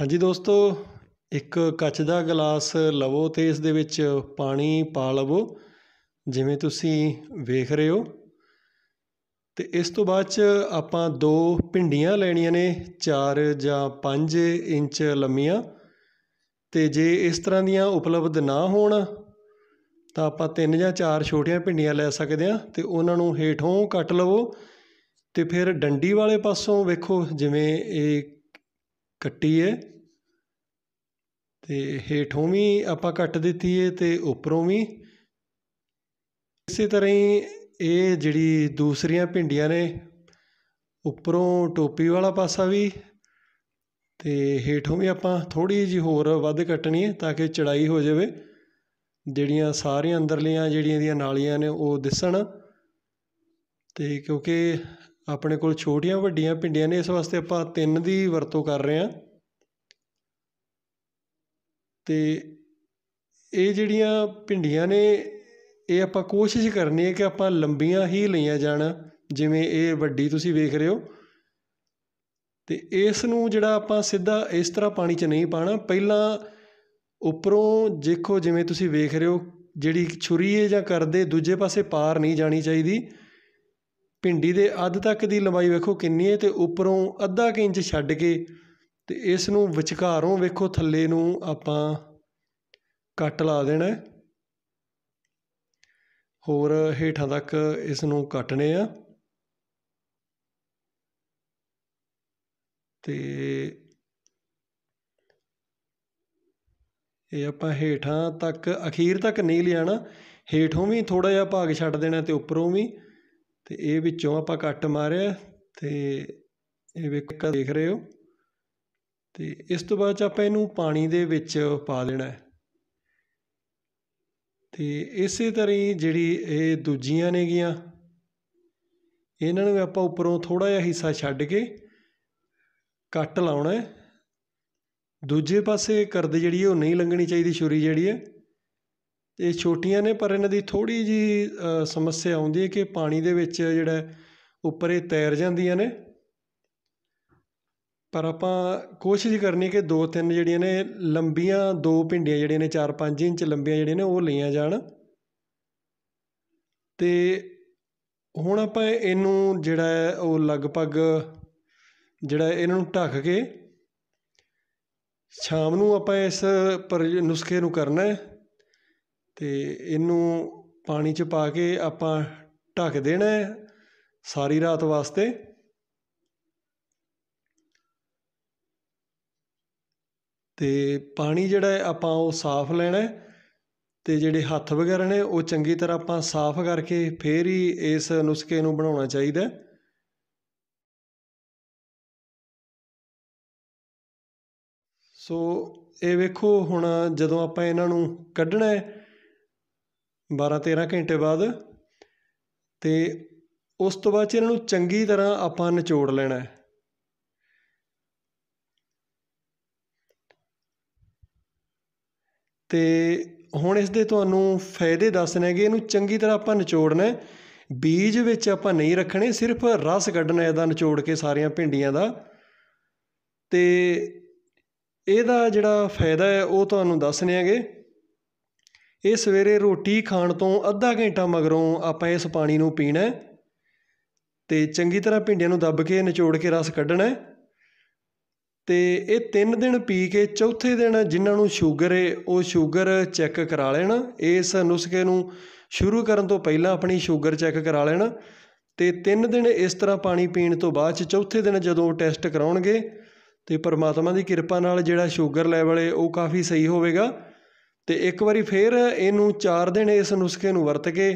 ਹਾਂਜੀ ਦੋਸਤੋ ਇੱਕ ਕੱਚ ਦਾ ਗਲਾਸ ਲਵੋ ਤੇ ਇਸ ਦੇ ਵਿੱਚ ਪਾਣੀ ਪਾ ਲਵੋ ਜਿਵੇਂ ਤੁਸੀਂ ਵੇਖ ਰਹੇ ਹੋ ਤੇ ਇਸ ਤੋਂ ਬਾਅਦ ਚ ਆਪਾਂ ਦੋ ਭਿੰਡੀਆਂ ਲੈਣੀਆਂ ਨੇ 4 ਜਾਂ 5 ਇੰਚ ਲੰਮੀਆਂ ਤੇ ਜੇ ਇਸ ਤਰ੍ਹਾਂ ਦੀਆਂ ਉਪਲਬਧ ਨਾ ਹੋਣ ਤਾਂ ਆਪਾਂ ਤਿੰਨ ਜਾਂ ਚਾਰ ਛੋਟੀਆਂ ਭਿੰਡੀਆਂ ਲੈ ਸਕਦੇ ਆ ਤੇ ਉਹਨਾਂ ਨੂੰ ਹੇਠੋਂ ਕੱਟ ਲਵੋ ਤੇ ਫਿਰ ਡੰਡੀ ਵਾਲੇ ਪਾਸੋਂ ਵੇਖੋ ਜਿਵੇਂ ਇਹ ਕੱਟੀ ਹੈ ਤੇ ਹੇਠੋਂ ਵੀ ਆਪਾਂ ਕੱਟ ਦਿੱਤੀ ਹੈ ਤੇ ਉੱਪਰੋਂ ਵੀ ਇਸੇ ਤਰ੍ਹਾਂ ਹੀ ਇਹ ਜਿਹੜੀ ਦੂਸਰੀਆਂ ਭਿੰਡੀਆਂ ਨੇ ਉੱਪਰੋਂ ਟੋਪੀ ਵਾਲਾ ਪਾਸਾ ਵੀ ਤੇ ਹੇਠੋਂ ਵੀ ਆਪਾਂ ਥੋੜੀ ਜਿਹੀ ਹੋਰ ਵੱਧ ਕੱਟਣੀ ਹੈ ਤਾਂ ਕਿ ਚੜਾਈ ਹੋ ਜਾਵੇ ਜਿਹੜੀਆਂ ਸਾਰੀਆਂ ਅੰਦਰਲੀਆਂ ਜਿਹੜੀਆਂ ਦੀਆਂ ਨਾਲੀਆਂ ਨੇ ਉਹ ਦਿਸਣ ਤੇ ਕਿਉਂਕਿ ਆਪਣੇ ਕੋਲ ਛੋਟੀਆਂ ਵੱਡੀਆਂ ਪਿੰਡੀਆਂ ਨੇ ਇਸ ਵਾਸਤੇ ਆਪਾਂ ਤਿੰਨ ਦੀ ਵਰਤੋਂ ਕਰ ਰਹੇ ਹਾਂ ਤੇ ਇਹ ਜਿਹੜੀਆਂ ਪਿੰਡੀਆਂ ਨੇ ਇਹ ਆਪਾਂ ਕੋਸ਼ਿਸ਼ ਕਰਨੀ ਹੈ ਕਿ ਆਪਾਂ ਲੰਬੀਆਂ ਹੀ ਲਈਆਂ ਜਾਣ ਜਿਵੇਂ ਇਹ ਵੱਡੀ ਤੁਸੀਂ ਵੇਖ ਰਹੇ ਹੋ ਤੇ ਇਸ ਨੂੰ ਜਿਹੜਾ ਆਪਾਂ ਸਿੱਧਾ ਇਸ ਤਰ੍ਹਾਂ ਪਾਣੀ 'ਚ ਨਹੀਂ ਪਾਣਾ ਪਹਿਲਾਂ ਉੱਪਰੋਂ ਦੇਖੋ ਜਿਵੇਂ ਤੁਸੀਂ ਵੇਖ ਰਹੇ ਹੋ ਜਿਹੜੀ ਛੁਰੀ ਹੈ ਜਾਂ ਕਰਦੇ ਦੂਜੇ ਪਾਸੇ ਪਾਰ ਨਹੀਂ ਜਾਣੀ ਚਾਹੀਦੀ ਭਿੰਡੀ ਦੇ ਅੱਧ ਤੱਕ ਦੀ ਲੰਬਾਈ ਵੇਖੋ ਕਿੰਨੀ ਹੈ ਅਤੇ ਉੱਪਰੋਂ ਅੱਧਾ ਕੁ ਇੰਚ ਛੱਡ ਕੇ ਅਤੇ ਇਸ ਨੂੰ ਵਿਚਕਾਰੋਂ ਵੇਖੋ ਥੱਲੇ ਨੂੰ ਆਪਾਂ ਕੱਟ ਲਾ ਦੇਣਾ ਹੋਰ ਹੇਠਾਂ ਤੱਕ ਇਸ ਨੂੰ ਕੱਟਣੇ ਆ ਤੇ ਇਹ ਆਪਾਂ ਹੇਠਾਂ ਤੱਕ ਅਖੀਰ ਤੱਕ ਨਹੀਂ ਲਿਆਣਾ ਹੇਠੋਂ ਵੀ ਥੋੜਾ ਜਿਹਾ ਭਾਗ ਛੱਡ ਦੇਣਾ ਤੇ ਉੱਪਰੋਂ ਵੀ ਤੇ ਇਹ ਵਿੱਚੋਂ ਆਪਾਂ ਕੱਟ ਮਾਰਿਆ ਤੇ ਇਹ ਵੇਖ ਦੇਖ ਰਹੇ ਹੋ ਤੇ ਇਸ ਤੋਂ ਬਾਅਦ ਆਪਾਂ ਇਹਨੂੰ ਪਾਣੀ ਦੇ ਵਿੱਚ ਪਾ ਦੇਣਾ ਤੇ ਇਸੇ ਤਰ੍ਹਾਂ ਜਿਹੜੀ ਇਹ ਦੂਜੀਆਂ ਨੇਗੀਆਂ ਇਹਨਾਂ ਨੂੰ ਆਪਾਂ ਉੱਪਰੋਂ ਥੋੜਾ ਜਿਹਾ ਹਿੱਸਾ ਛੱਡ ਕੇ ਕੱਟ ਲਾਉਣਾ ਦੂਜੇ ਪਾਸੇ ਕਰਦੇ ਜਿਹੜੀ ਉਹ ਨਹੀਂ ਲੰਘਣੀ ਚਾਹੀਦੀ ਛੁਰੀ ਜਿਹੜੀ ਹੈ ਇਹ ਛੋਟੀਆਂ ਨੇ ਪਰ ਇਹਨਾਂ ਦੀ ਥੋੜੀ ਜੀ ਸਮੱਸਿਆ ਆਉਂਦੀ ਹੈ ਕਿ ਪਾਣੀ ਦੇ ਵਿੱਚ ਜਿਹੜਾ ਉੱਪਰ ਇਹ ਤੈਰ ਜਾਂਦੀਆਂ ਨੇ ਪਰ ਆਪਾਂ ਕੋਸ਼ਿਸ਼ ਕਰਨੀ ਕਿ ਦੋ ਤਿੰਨ ਜਿਹੜੀਆਂ ਨੇ ਲੰਬੀਆਂ ਦੋ ਭਿੰਡੀਆਂ ਜਿਹੜੀਆਂ ਨੇ 4-5 ਇੰਚ ਲੰਬੀਆਂ ਜਿਹੜੀਆਂ ਨੇ ਉਹ ਲਈਆਂ ਜਾਣ ਤੇ ਹੁਣ ਆਪਾਂ ਇਹਨੂੰ ਜਿਹੜਾ ਉਹ ਲਗਭਗ ਜਿਹੜਾ ਇਹਨਾਂ ਨੂੰ ਢੱਕ ਕੇ ਸ਼ਾਮ ਨੂੰ ਆਪਾਂ ਇਸ ਪਰ ਨੁਸਖੇ ਨੂੰ ਕਰਨਾ ਹੈ ਅਤੇ ਇਹਨੂੰ ਪਾਣੀ 'ਚ ਪਾ ਕੇ ਆਪਾਂ ਢੱਕ ਦੇਣਾ ਸਾਰੀ ਰਾਤ ਵਾਸਤੇ ਅਤੇ ਪਾਣੀ ਜਿਹੜਾ ਆਪਾਂ ਉਹ ਸਾਫ਼ ਲੈਣਾ ਅਤੇ ਜਿਹੜੇ ਹੱਥ ਵਗੈਰਾ ਨੇ ਉਹ ਚੰਗੀ ਤਰ੍ਹਾਂ ਆਪਾਂ ਸਾਫ਼ ਕਰਕੇ ਫਿਰ ਹੀ ਇਸ ਨੁਸਖੇ ਨੂੰ ਬਣਾਉਣਾ ਚਾਹੀਦਾ ਸੋ ਇਹ ਵੇਖੋ ਹੁਣ ਜਦੋਂ ਆਪਾਂ ਇਹਨਾਂ ਨੂੰ ਕੱਢਣਾ 12-13 ਘੰਟੇ ਬਾਅਦ ਅਤੇ ਉਸ ਤੋਂ ਬਾਅਦ 'ਚ ਇਹਨਾਂ ਨੂੰ ਚੰਗੀ ਤਰ੍ਹਾਂ ਆਪਾਂ ਨਿਚੋੜ ਲੈਣਾ ਹੈ ਤੇ ਹੁਣ ਇਸ ਦੇ ਤੁਹਾਨੂੰ ਫਾਇਦੇ ਦੱਸਣੇ ਹੈਗੇ ਇਹਨੂੰ ਚੰਗੀ ਤਰ੍ਹਾਂ ਆਪਾਂ ਨਿਚੋੜਨਾ ਬੀਜ ਵਿੱਚ ਆਪਾਂ ਨਹੀਂ ਰੱਖਣੇ ਸਿਰਫ ਰਸ ਕੱਢਣਾ ਇਹਦਾ ਨਿਚੋੜ ਕੇ ਸਾਰੀਆਂ ਭਿੰਡੀਆਂ ਦਾ ਤੇ ਇਹਦਾ ਜਿਹੜਾ ਫਾਇਦਾ ਹੈ ਉਹ ਤੁਹਾਨੂੰ ਦੱਸਣੇ ਹੈਗੇ ਇਹ ਸਵੇਰੇ ਰੋਟੀ ਖਾਣ ਤੋਂ ਅੱਧਾ ਘੰਟਾ ਮਗਰੋਂ ਆਪਾਂ ਇਸ ਪਾਣੀ ਨੂੰ ਪੀਣਾ ਤੇ ਚੰਗੀ ਤਰ੍ਹਾਂ ਭਿੰਡੀਆਂ ਨੂੰ ਦੱਬ ਕੇ ਨਿਚੋੜ ਕੇ ਰਸ ਕੱਢਣਾ ਤੇ ਇਹ 3 ਦਿਨ ਪੀ ਕੇ ਚੌਥੇ ਦਿਨ ਜਿਨ੍ਹਾਂ ਨੂੰ ਸ਼ੂਗਰ ਹੈ ਉਹ ਸ਼ੂਗਰ ਚੈੱਕ ਕਰਾ ਲੈਣਾ ਇਸ ਨੁਸਖੇ ਨੂੰ ਸ਼ੁਰੂ ਕਰਨ ਤੋਂ ਪਹਿਲਾਂ ਆਪਣੀ ਸ਼ੂਗਰ ਚੈੱਕ ਕਰਾ ਲੈਣਾ ਤੇ 3 ਦਿਨ ਇਸ ਤਰ੍ਹਾਂ ਪਾਣੀ ਪੀਣ ਤੋਂ ਬਾਅਦ ਚੌਥੇ ਦਿਨ ਜਦੋਂ ਟੈਸਟ ਕਰਾਉਣਗੇ ਤੇ ਪਰਮਾਤਮਾ ਦੀ ਕਿਰਪਾ ਨਾਲ ਜਿਹੜਾ ਸ਼ੂਗਰ ਲੈਵਲ ਹੈ ਉਹ ਕਾਫੀ ਸਹੀ ਹੋਵੇਗਾ ਤੇ ਇੱਕ ਵਾਰੀ ਫੇਰ ਇਹਨੂੰ ਚਾਰ ਦਿਨ ਇਸ ਨੁਸਖੇ ਨੂੰ ਵਰਤ ਕੇ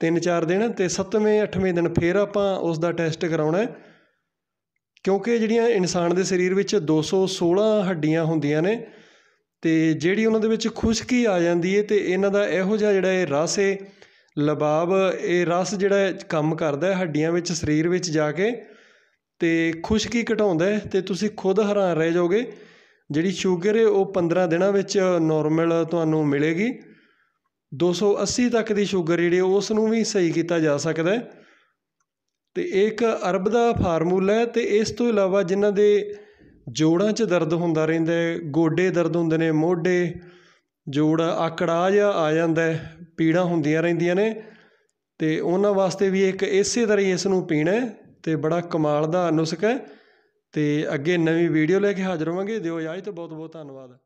ਤਿੰਨ ਚਾਰ ਦਿਨ ਤੇ ਸੱਤਵੇਂ ਅੱਠਵੇਂ ਦਿਨ ਫੇਰ ਆਪਾਂ ਉਸ ਦਾ ਟੈਸਟ ਕਰਾਉਣਾ ਕਿਉਂਕਿ ਜਿਹੜੀਆਂ ਇਨਸਾਨ ਦੇ ਸਰੀਰ ਵਿੱਚ 216 ਹੱਡੀਆਂ ਹੁੰਦੀਆਂ ਨੇ ਤੇ ਜਿਹੜੀ ਉਹਨਾਂ ਦੇ ਵਿੱਚ ਖੁਸ਼ਕੀ ਆ ਜਾਂਦੀ ਹੈ ਤੇ ਇਹਨਾਂ ਦਾ ਇਹੋ ਜਿਹਾ ਜਿਹੜਾ ਇਹ ਰਸ ਹੈ ਲਬਾਬ ਇਹ ਰਸ ਜਿਹੜਾ ਕੰਮ ਕਰਦਾ ਹੈ ਹੱਡੀਆਂ ਵਿੱਚ ਸਰੀਰ ਵਿੱਚ ਜਾ ਕੇ ਤੇ ਖੁਸ਼ਕੀ ਘਟਾਉਂਦਾ ਤੇ ਤੁਸੀਂ ਖੁਦ ਹੈਰਾਨ ਰਹਿ ਜਾਓਗੇ ਜਿਹੜੀ ਸ਼ੂਗਰ ਹੈ ਉਹ 15 ਦਿਨਾਂ ਵਿੱਚ ਨਾਰਮਲ ਤੁਹਾਨੂੰ ਮਿਲੇਗੀ 280 ਤੱਕ ਦੀ ਸ਼ੂਗਰ ਜਿਹੜੀ ਉਸ ਨੂੰ ਵੀ ਸਹੀ ਕੀਤਾ ਜਾ ਸਕਦਾ ਹੈ ਤੇ ਇੱਕ ਅਰਬ ਦਾ ਫਾਰਮੂਲਾ ਹੈ ਤੇ ਇਸ ਤੋਂ ਇਲਾਵਾ ਜਿਨ੍ਹਾਂ ਦੇ ਜੋੜਾਂ 'ਚ ਦਰਦ ਹੁੰਦਾ ਰਹਿੰਦਾ ਹੈ ਗੋਡੇ ਦਰਦ ਹੁੰਦੇ ਨੇ ਮੋਢੇ ਜੋੜ ਆਕੜਾ ਜਾਂ ਆ ਜਾਂਦਾ ਪੀੜਾਂ ਹੁੰਦੀਆਂ ਰਹਿੰਦੀਆਂ ਨੇ ਤੇ ਉਹਨਾਂ ਵਾਸਤੇ ਵੀ ਇੱਕ ਇਸੇ ਤਰ੍ਹਾਂ ਹੀ ਇਸ ਨੂੰ ਪੀਣਾ ਤੇ ਬੜਾ ਕਮਾਲ ਦਾ ਨੁਸਖਾ ਹੈ ਤੇ ਅੱਗੇ ਨਵੀਂ ਵੀਡੀਓ ਲੈ ਕੇ ਹਾਜ਼ਰ ਹੋਵਾਂਗੇ ਦਿਓ ਇਜਾਜ਼ਤ ਬਹੁਤ ਬਹੁਤ ਧੰਨਵਾਦ